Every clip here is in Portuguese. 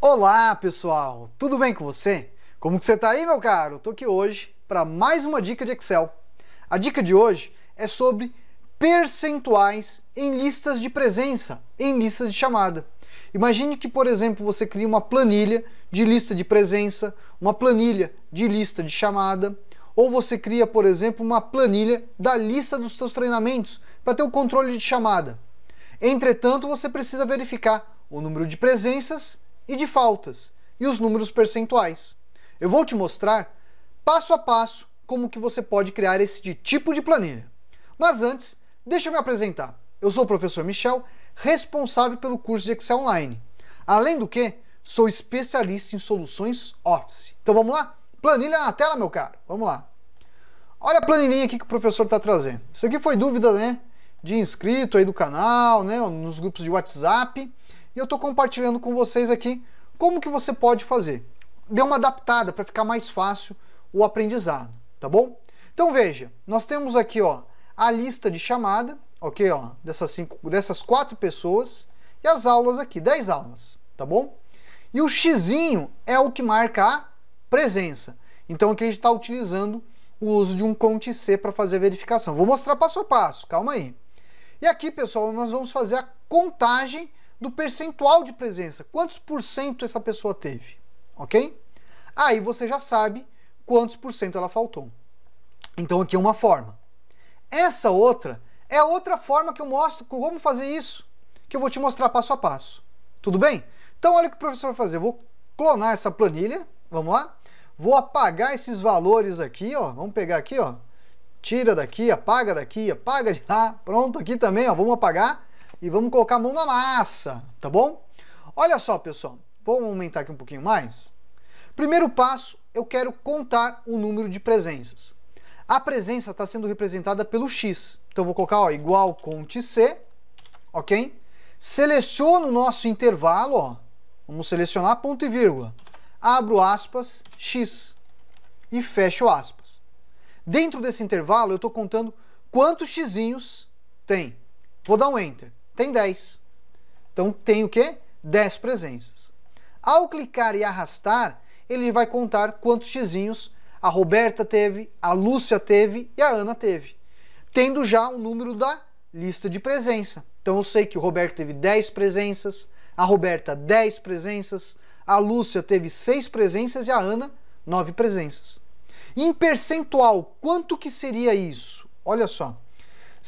Olá, pessoal! Tudo bem com você? Como que você tá aí, meu caro? Tô aqui hoje para mais uma dica de Excel. A dica de hoje é sobre percentuais em listas de presença, em listas de chamada. Imagine que, por exemplo, você cria uma planilha de lista de presença, uma planilha de lista de chamada, ou você cria, por exemplo, uma planilha da lista dos seus treinamentos para ter o controle de chamada. Entretanto, você precisa verificar o número de presenças e de faltas, e os números percentuais. Eu vou te mostrar passo a passo como que você pode criar esse tipo de planilha. Mas antes, deixa eu me apresentar. Eu sou o professor Michel, responsável pelo curso de Excel Online. Além do que, sou especialista em soluções Office. Então vamos lá? Planilha na tela, meu caro. Vamos lá. Olha a planilhinha aqui que o professor está trazendo. Isso aqui foi dúvida, né? De inscrito aí do canal, né? Nos grupos de WhatsApp. E eu estou compartilhando com vocês aqui como que você pode fazer. Dê uma adaptada para ficar mais fácil o aprendizado, tá bom? Então veja, nós temos aqui ó, a lista de chamada, ok? Ó, dessas, cinco, dessas quatro pessoas e as aulas aqui, 10 aulas, tá bom? E o xizinho é o que marca a presença. Então aqui a gente está utilizando o uso de um conte C para fazer a verificação. Vou mostrar passo a passo, calma aí. E aqui, pessoal, nós vamos fazer a contagem do percentual de presença. Quantos por cento essa pessoa teve? Ok? Aí você já sabe quantos por cento ela faltou. Então aqui é uma forma. Essa outra é a outra forma que eu mostro como fazer isso, que eu vou te mostrar passo a passo. Tudo bem? Então olha o que o professor vai fazer. Eu vou clonar essa planilha, vamos lá? Vou apagar esses valores aqui, ó. Vamos pegar aqui, ó. Tira daqui, apaga daqui, apaga de lá. Pronto, aqui também, ó. Vamos apagar e vamos colocar a mão na massa, tá bom? Olha só, pessoal, vamos aumentar aqui um pouquinho mais. Primeiro passo, eu quero contar o número de presenças. A presença está sendo representada pelo x. Então vou colocar ó, igual conte c, ok? Seleciono o nosso intervalo, ó. Vamos selecionar ponto e vírgula. Abro aspas, x. E fecho aspas. Dentro desse intervalo, eu estou contando quantos xizinhos tem. Vou dar um Enter tem 10. Então tem o quê? 10 presenças. Ao clicar e arrastar, ele vai contar quantos xizinhos a Roberta teve, a Lúcia teve e a Ana teve, tendo já o número da lista de presença. Então eu sei que o Roberto teve 10 presenças, a Roberta 10 presenças, a Lúcia teve 6 presenças e a Ana 9 presenças. Em percentual, quanto que seria isso? Olha só.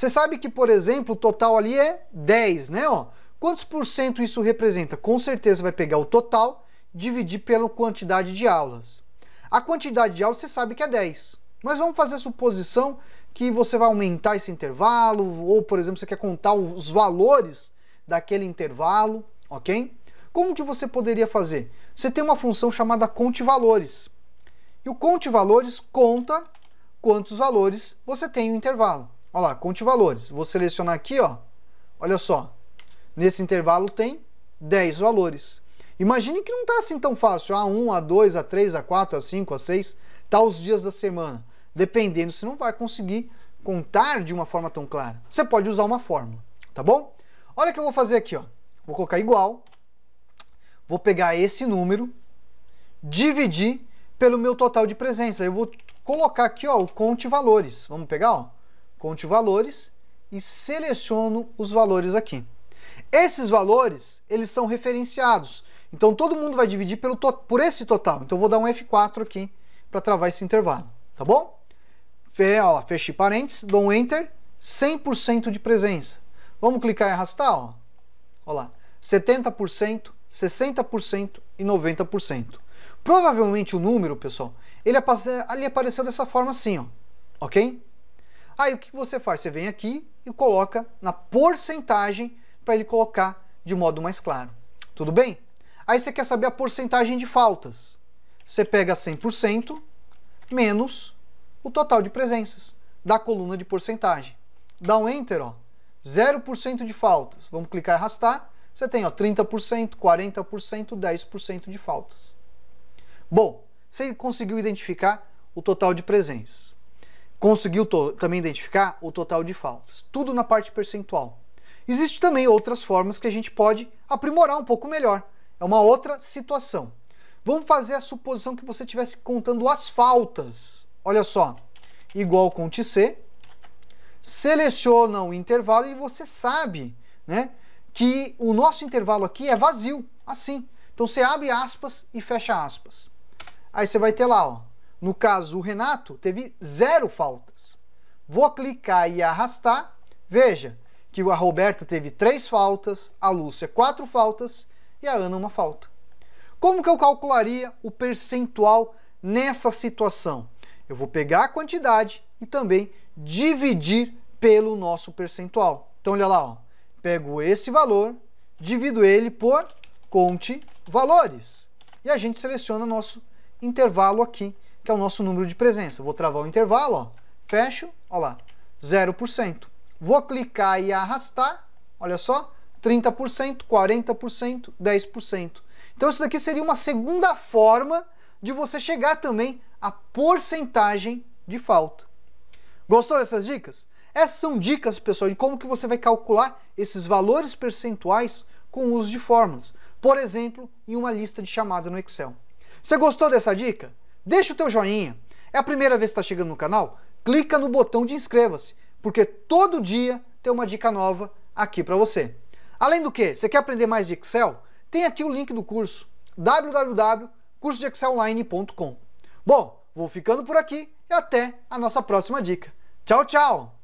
Você sabe que, por exemplo, o total ali é 10, né? Ó, quantos por cento isso representa? Com certeza vai pegar o total, dividir pela quantidade de aulas. A quantidade de aulas você sabe que é 10. Mas vamos fazer a suposição que você vai aumentar esse intervalo, ou, por exemplo, você quer contar os valores daquele intervalo, ok? Como que você poderia fazer? Você tem uma função chamada conte valores. E o conte valores conta quantos valores você tem no intervalo. Olha lá, conte valores. Vou selecionar aqui, ó. Olha só. Nesse intervalo tem 10 valores. Imagine que não está assim tão fácil. A1, A2, A3, A4, A5, A6, tá os dias da semana. Dependendo, você não vai conseguir contar de uma forma tão clara. Você pode usar uma fórmula, tá bom? Olha o que eu vou fazer aqui, ó. Vou colocar igual. Vou pegar esse número, dividir pelo meu total de presença. Eu vou colocar aqui, ó, o conte valores. Vamos pegar, ó. Conte valores e seleciono os valores aqui. Esses valores, eles são referenciados. Então todo mundo vai dividir pelo por esse total. Então vou dar um F4 aqui para travar esse intervalo, tá bom? Fe ó, fechei parênteses, dou um Enter, 100% de presença. Vamos clicar e arrastar, ó. Olha lá, 70%, 60% e 90%. Provavelmente o número, pessoal, ele, apareceu dessa forma assim, ó. ok? Aí o que você faz? Você vem aqui e coloca na porcentagem para ele colocar de modo mais claro. Tudo bem? Aí você quer saber a porcentagem de faltas. Você pega 100% menos o total de presenças da coluna de porcentagem. Dá um Enter, ó. 0% de faltas. Vamos clicar e arrastar. Você tem ó, 30%, 40%, 10% de faltas. Bom, você conseguiu identificar o total de presenças. Conseguiu também identificar o total de faltas. Tudo na parte percentual. Existem também outras formas que a gente pode aprimorar um pouco melhor. É uma outra situação. Vamos fazer a suposição que você estivesse contando as faltas. Olha só. Igual com TC. Seleciona o intervalo e você sabe né, que o nosso intervalo aqui é vazio. Assim. Então você abre aspas e fecha aspas. Aí você vai ter lá, ó, no caso, o Renato teve zero faltas. Vou clicar e arrastar. Veja que a Roberta teve três faltas, a Lúcia quatro faltas e a Ana uma falta. Como que eu calcularia o percentual nessa situação? Eu vou pegar a quantidade e também dividir pelo nosso percentual. Então, olha lá, ó. pego esse valor, divido ele por conte valores. E a gente seleciona nosso intervalo aqui que é o nosso número de presença. vou travar o intervalo, ó, fecho, ó lá, 0%. Vou clicar e arrastar, olha só, 30%, 40%, 10%. Então isso daqui seria uma segunda forma de você chegar também à porcentagem de falta. Gostou dessas dicas? Essas são dicas, pessoal, de como que você vai calcular esses valores percentuais com o uso de fórmulas. Por exemplo, em uma lista de chamada no Excel. Você gostou dessa dica? Deixa o teu joinha. É a primeira vez que está chegando no canal? Clica no botão de inscreva-se, porque todo dia tem uma dica nova aqui para você. Além do que, você quer aprender mais de Excel? Tem aqui o link do curso www.cursodeexcelonline.com. Bom, vou ficando por aqui e até a nossa próxima dica. Tchau, tchau!